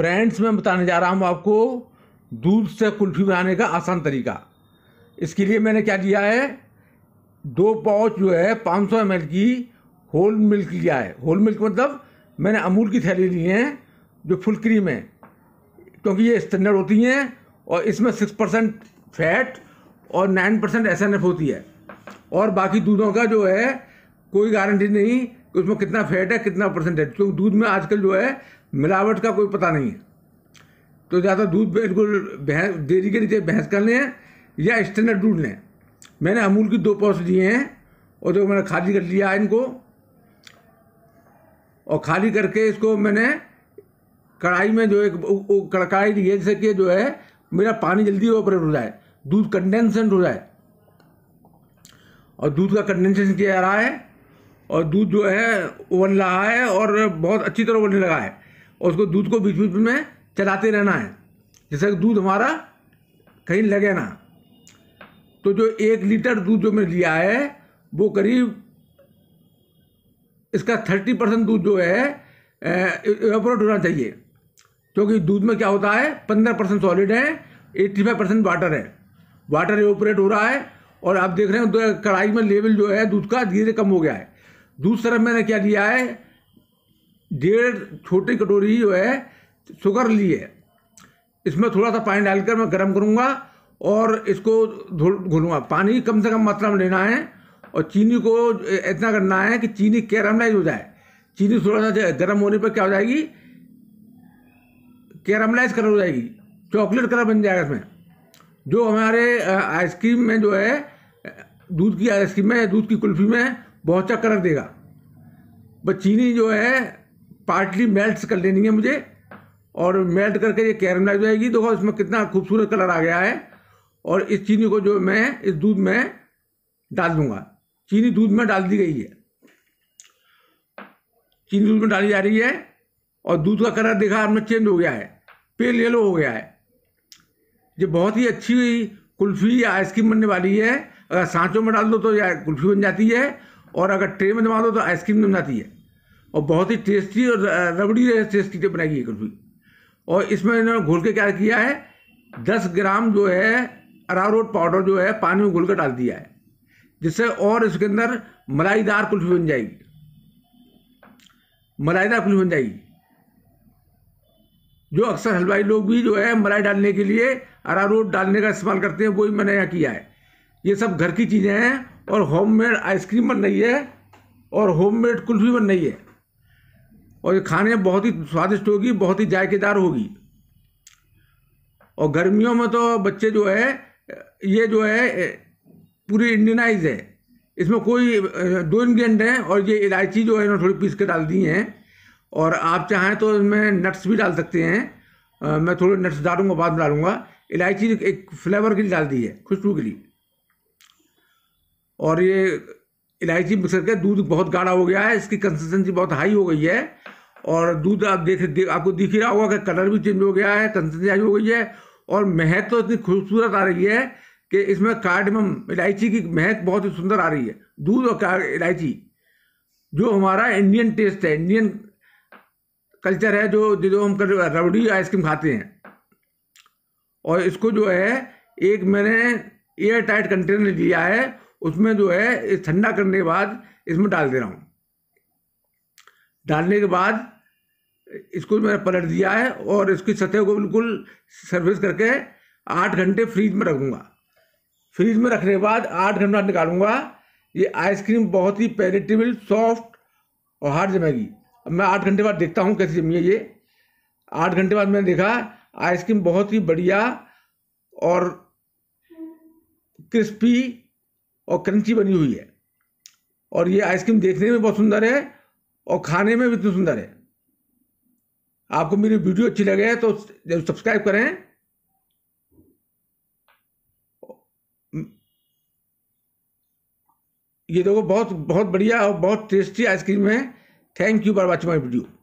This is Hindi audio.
फ्रेंड्स मैं बताने जा रहा हूँ आपको दूध से कुल्फी बनाने का आसान तरीका इसके लिए मैंने क्या लिया है दो पाउच जो है पाँच सौ की होल मिल्क लिया है होल मिल्क मतलब मैंने अमूल की थैली ली है जो फुल क्रीम है क्योंकि ये स्टैंडर्ड होती हैं और इसमें सिक्स परसेंट फैट और नाइन परसेंट एस होती है और बाकी दूधों का जो है कोई गारंटी नहीं कि उसमें कितना फैट है कितना परसेंटेज क्योंकि दूध में आजकल जो है मिलावट का कोई पता नहीं है तो ज़्यादा दूध बिल्कुल भैंस डेरी के नीचे भैंस कर लें या स्टैंडर्ड दूध लें मैंने अमूल की दो पाउच लिए हैं और जो मैंने खाली कर लिया इनको और खाली करके इसको मैंने कढ़ाई में जो एक कड़काई दी है जैसे कि जो है मेरा पानी जल्दी ऑपरेट हो जाए दूध कंडेंसेंट हो जाए और दूध का कंडेंसेशन किया जा रहा है और दूध जो है उबल रहा है और बहुत अच्छी तरह उबलने लगा है और उसको दूध को बीच बीच में चलाते रहना है जैसे दूध हमारा कहीं लगे ना तो जो एक लीटर दूध जो मैंने लिया है वो करीब इसका थर्टी परसेंट दूध जो है एवोपोरेट होना चाहिए क्योंकि दूध में क्या होता है पंद्रह परसेंट सॉलिड है एट्टी फाइव परसेंट वाटर है वाटर एवोपोरेट हो रहा है और आप देख रहे हैं तो कढ़ाई में लेवल जो है दूध का धीरे कम हो गया है दूसरी तरफ मैंने क्या लिया है डेढ़ छोटी कटोरी जो है शुगर ली है इसमें थोड़ा सा पानी डालकर मैं गर्म करूँगा और इसको घोलूँगा पानी कम से कम मात्रा में लेना है और चीनी को इतना करना है कि चीनी कैरमलाइज हो जाए चीनी थोड़ा सा गर्म होने पर क्या हो जाएगी कैरमलाइज कलर हो जाएगी चॉकलेट कलर बन जाएगा इसमें जो हमारे आइसक्रीम में जो है दूध की आइसक्रीम में दूध की कुल्फी में बहुत अच्छा कलर देगा बस चीनी जो है पार्टली मेल्ट कर लेनी है मुझे और मेल्ट करके ये कैरमलाइज जाएगी देखो इसमें कितना खूबसूरत कलर आ गया है और इस चीनी को जो मैं इस दूध में डाल दूंगा चीनी दूध में डाल दी गई है चीनी दूध में डाली जा रही है और दूध का कलर देखा आपने चेंज हो गया है पेल येलो हो गया है ये बहुत ही अच्छी कुल्फ़ी या आइसक्रीम बनने वाली है अगर सांचों में डाल दो तो या कुल्फ़ी बन जाती है और अगर ट्रे में जमा दो तो आइसक्रीम जम जाती है और बहुत ही टेस्टी और रबड़ी टेस्टी टेप बनाई है कुल्फी और इसमें इन्होंने घोल के क्या किया है दस ग्राम जो है अरारोट पाउडर जो है पानी में घोल कर डाल दिया है जिससे और इसके अंदर मलाईदार कुल्फी बन जाएगी मलाईदार कुल्फी बन जाएगी जो अक्सर हलवाई लोग भी जो है मलाई डालने के लिए अरारोट डालने का इस्तेमाल करते हैं वही मैंने यहाँ किया है ये सब घर की चीज़ें हैं और होममेड आइसक्रीम बन रही है और होममेड कुल्फी बन रही है और ये खाने में बहुत ही स्वादिष्ट होगी बहुत ही जायकेदार होगी और गर्मियों में तो बच्चे जो है ये जो है पूरी इंडियनाइज है इसमें कोई दो इंग्रेडिएंट हैं और ये इलायची जो है इन्होंने थोड़ी पीस के डाल दी हैं और आप चाहें तो इसमें नट्स भी डाल सकते हैं आ, मैं थोड़े नट्स डालूंगा बाद में डालूंगा इलायची एक फ्लेवर के लिए डाल दी है खुशबू के लिए और ये इलायची मिक्स करके दूध बहुत गाढ़ा हो गया है इसकी कंसिस्टेंसी बहुत हाई हो गई है और दूध आप देख, देख आपको दिख ही रहा होगा कि कलर भी चेंज हो गया है कंसिस्टेंसी हाई हो गई है और महक तो इतनी खूबसूरत आ रही है कि इसमें कार्डमम इलायची की महक बहुत ही सुंदर आ रही है दूध और इलायची जो हमारा इंडियन टेस्ट है इंडियन कल्चर है जो जो हम रबड़ी आइसक्रीम खाते हैं और इसको जो है एक मैंने एयर टाइट कंटेनर लिया है उसमें जो है ठंडा करने के बाद इसमें डाल दे रहा हूँ डालने के बाद इसको मैंने पलट दिया है और इसकी सतह को बिल्कुल सर्विस करके आठ घंटे फ्रीज में रखूँगा फ्रीज में रखने के बाद आठ घंटे बाद निकालूंगा ये आइसक्रीम बहुत ही पेरिटेबल सॉफ्ट और हार्ड जमेगी अब मैं आठ घंटे बाद देखता हूँ कैसे जमी है ये आठ घंटे बाद मैंने देखा आइसक्रीम बहुत ही बढ़िया और क्रिस्पी और क्रंची बनी हुई है और ये आइसक्रीम देखने में बहुत सुंदर है और खाने में भी इतनी सुंदर है आपको मेरी वीडियो अच्छी लगे तो सब्सक्राइब करें ये देखो बहुत बहुत बढ़िया और बहुत टेस्टी आइसक्रीम है thank you for watching my video